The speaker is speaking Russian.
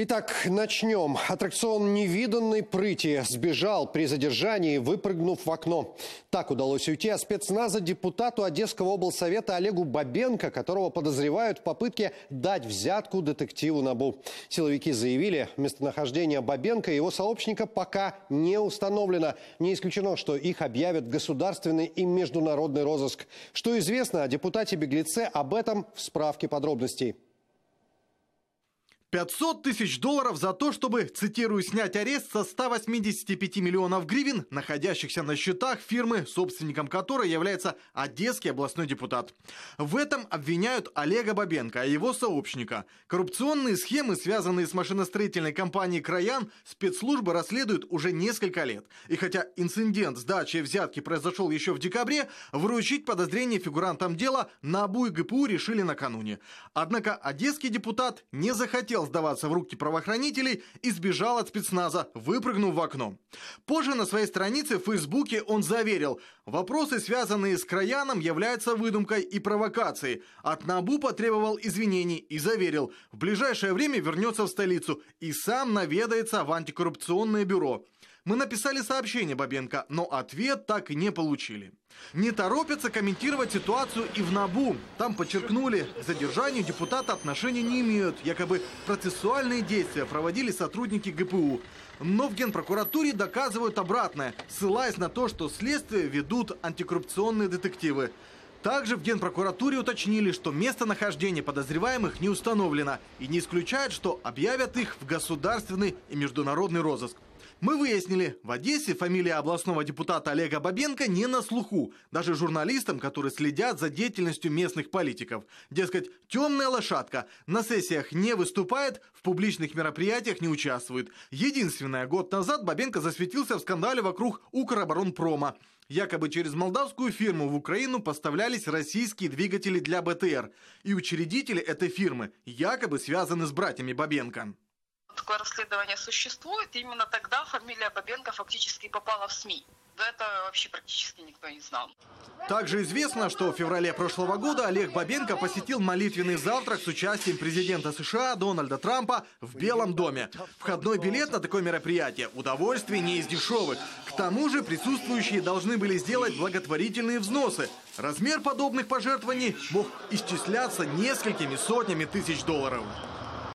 Итак, начнем. Аттракцион невиданной прыти сбежал при задержании, выпрыгнув в окно. Так удалось уйти от спецназа депутату Одесского облсовета Олегу Бабенко, которого подозревают в попытке дать взятку детективу НАБУ. Силовики заявили, местонахождение Бабенко и его сообщника пока не установлено. Не исключено, что их объявят государственный и международный розыск. Что известно о депутате-беглеце, об этом в справке подробностей. 500 тысяч долларов за то, чтобы, цитирую, снять арест со 185 миллионов гривен, находящихся на счетах фирмы, собственником которой является одесский областной депутат. В этом обвиняют Олега Бабенко и его сообщника. Коррупционные схемы, связанные с машиностроительной компанией «Краян», спецслужбы расследуют уже несколько лет. И хотя инцидент сдачи и взятки произошел еще в декабре, вручить подозрение фигурантам дела на обуи ГПУ решили накануне. Однако одесский депутат не захотел хотел сдаваться в руки правоохранителей и сбежал от спецназа, выпрыгнув в окно. Позже на своей странице в Фейсбуке он заверил, вопросы, связанные с Краяном, являются выдумкой и провокацией. От НАБУ потребовал извинений и заверил, в ближайшее время вернется в столицу и сам наведается в антикоррупционное бюро. Мы написали сообщение Бабенко, но ответ так и не получили. Не торопятся комментировать ситуацию и в НАБУ. Там подчеркнули, к задержанию депутата отношения не имеют. Якобы процессуальные действия проводили сотрудники ГПУ. Но в Генпрокуратуре доказывают обратное, ссылаясь на то, что следствие ведут антикоррупционные детективы. Также в Генпрокуратуре уточнили, что местонахождение подозреваемых не установлено и не исключают, что объявят их в государственный и международный розыск. Мы выяснили, в Одессе фамилия областного депутата Олега Бабенко не на слуху. Даже журналистам, которые следят за деятельностью местных политиков. Дескать, темная лошадка. На сессиях не выступает, в публичных мероприятиях не участвует. Единственное, год назад Бабенко засветился в скандале вокруг Укроборонпрома. Якобы через молдавскую фирму в Украину поставлялись российские двигатели для БТР. И учредители этой фирмы якобы связаны с братьями Бабенко. Московского расследования существует, именно тогда фамилия Бабенко фактически попала в СМИ. До этого вообще практически никто не знал. Также известно, что в феврале прошлого года Олег Бабенко посетил молитвенный завтрак с участием президента США Дональда Трампа в Белом доме. Входной билет на такое мероприятие – удовольствие не из дешевых. К тому же присутствующие должны были сделать благотворительные взносы. Размер подобных пожертвований мог исчисляться несколькими сотнями тысяч долларов.